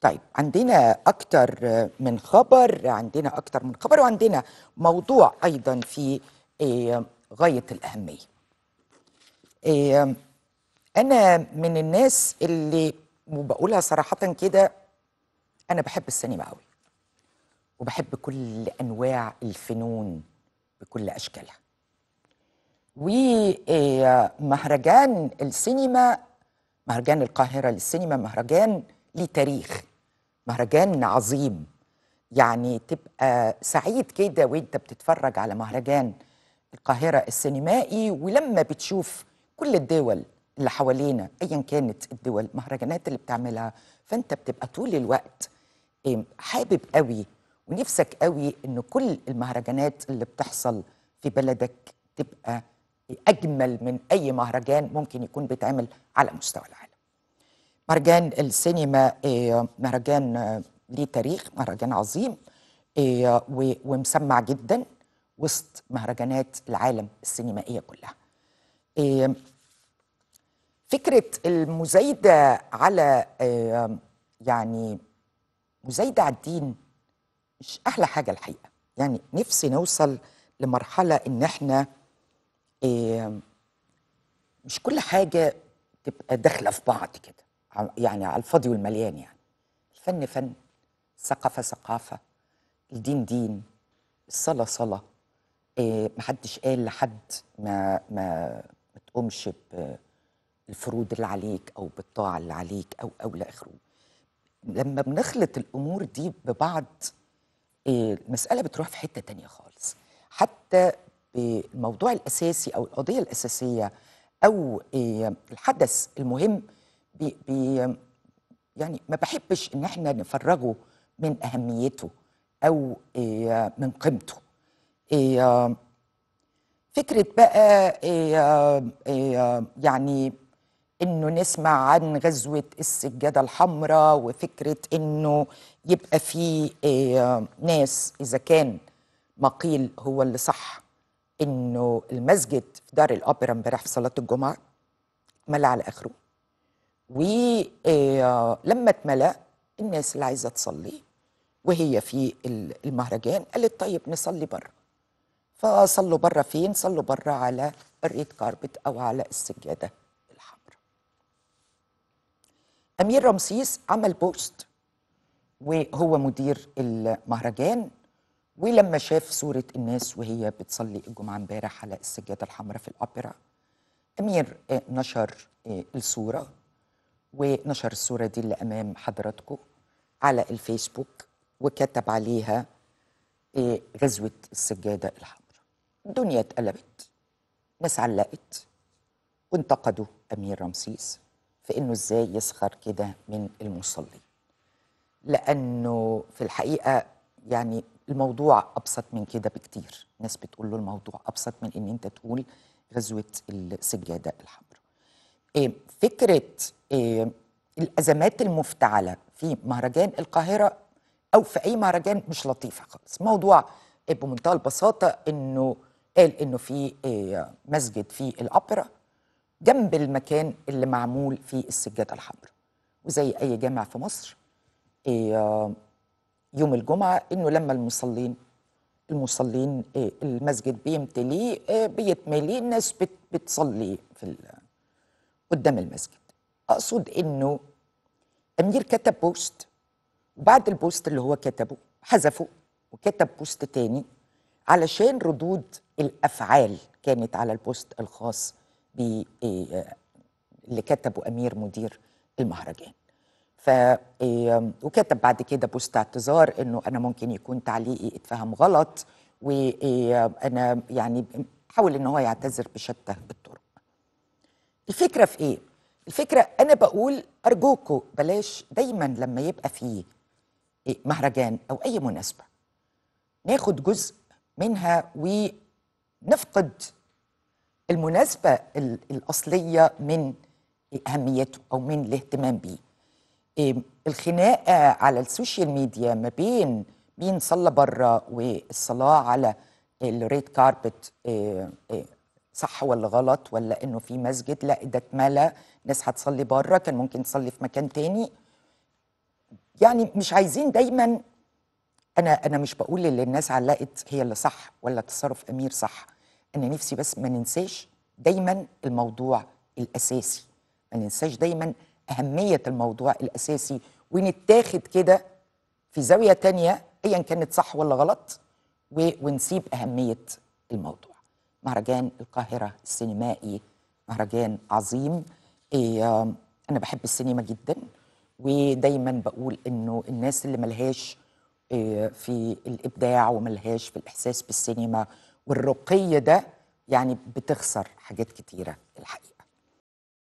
طيب عندنا أكتر من خبر عندنا أكتر من خبر وعندنا موضوع أيضا في آه، غاية الأهمية آه، أنا من الناس اللي وبقولها صراحة كده أنا بحب السينما قوي وبحب كل أنواع الفنون بكل أشكالها ومهرجان آه، السينما مهرجان القاهرة للسينما مهرجان ليه تاريخ مهرجان عظيم يعني تبقى سعيد كده وانت بتتفرج على مهرجان القاهرة السينمائي ولما بتشوف كل الدول اللي حوالينا ايا كانت الدول المهرجانات اللي بتعملها فانت بتبقى طول الوقت حابب قوي ونفسك قوي ان كل المهرجانات اللي بتحصل في بلدك تبقى اجمل من اي مهرجان ممكن يكون بيتعمل على مستوى العالم مهرجان السينما آه، مهرجان آه، ليه تاريخ مهرجان عظيم آه، ومسمع جدا وسط مهرجانات العالم السينمائيه كلها فكره المزايده على يعني مزايده على الدين مش احلى حاجه الحقيقه يعني نفسي نوصل لمرحله ان احنا مش كل حاجه تبقى داخله في بعض كده يعني على الفاضي والمليان يعني الفن فن ثقافة ثقافة الدين دين الصلاة صلاة إيه محدش قال لحد ما ما ما تقومش بالفروض اللي عليك أو بالطاعة اللي عليك أو أو لآخره لما بنخلط الأمور دي ببعض إيه المسألة بتروح في حتة تانية خالص حتى الموضوع الأساسي أو القضية الأساسية أو إيه الحدث المهم بي بي يعني ما بحبش ان احنا نفرغه من اهميته او آه، من قيمته آه، فكره بقى آه، يعني انه نسمع عن غزوه السجاده الحمراء وفكره انه يبقى في ناس اذا كان ما قيل هو اللي صح انه المسجد في دار الاوبرا امبارح في صلاه الجمعه ملى على اخره ولما آه، اتملأ الناس اللي عايزة تصلي وهي في المهرجان قالت طيب نصلي بره فصلوا بره فين؟ صلوا بره على الريد كاربت أو على السجادة الحمراء أمير رمسيس عمل بوست وهو مدير المهرجان ولما شاف صورة الناس وهي بتصلي الجمعة امبارح على السجادة الحمراء في الأوبرا أمير آه، نشر آه، الصورة ونشر الصورة دي اللي أمام حضراتكم على الفيسبوك وكتب عليها إيه، غزوة السجادة الحمراء الدنيا اتقلبت ناس علقت وانتقدوا أمير رمسيس في إنه إزاي يسخر كده من المصلين لأنه في الحقيقة يعني الموضوع أبسط من كده بكتير ناس بتقول له الموضوع أبسط من إن أنت تقول غزوة السجادة الحمراء إيه، فكرة إيه، الأزمات المفتعلة في مهرجان القاهرة أو في أي مهرجان مش لطيفة خالص موضوع بمنتهى البساطة أنه قال أنه في إيه، مسجد في الأوبرا جنب المكان اللي معمول فيه السجادة الحمراء وزي أي جامع في مصر يوم الجمعة أنه لما المصلين المصلين المسجد بيمتليه بيتمليه الناس بتصلي في قدام المسجد اقصد انه امير كتب بوست وبعد البوست اللي هو كتبه حذفه وكتب بوست تاني علشان ردود الافعال كانت على البوست الخاص ب إيه، اللي كتبه امير مدير المهرجان ف إيه، وكتب بعد كده بوست اعتذار انه انا ممكن يكون تعليقي اتفهم غلط وانا يعني حاول ان هو يعتذر بشتى الطرق الفكره في ايه الفكره انا بقول ارجوكوا بلاش دايما لما يبقى في مهرجان او اي مناسبه ناخد جزء منها ونفقد المناسبه الاصليه من اهميته او من الاهتمام بيه الخناقه على السوشيال ميديا ما بين مين صلى بره والصلاه على الريد كاربت صح ولا غلط ولا انه في مسجد لا ده اتملى ناس هتصلي بره كان ممكن تصلي في مكان تاني يعني مش عايزين دايما انا انا مش بقول اللي الناس علقت هي اللي صح ولا تصرف امير صح انا نفسي بس ما ننساش دايما الموضوع الاساسي ما ننساش دايما اهميه الموضوع الاساسي ونتاخد كده في زاويه تانية ايا كانت صح ولا غلط ونسيب اهميه الموضوع مهرجان القاهرة السينمائي مهرجان عظيم إيه، أنا بحب السينما جدا ودايما بقول إنه الناس اللي ملهاش إيه، في الإبداع وملهاش في الإحساس بالسينما والرقي ده يعني بتخسر حاجات كتيرة الحقيقة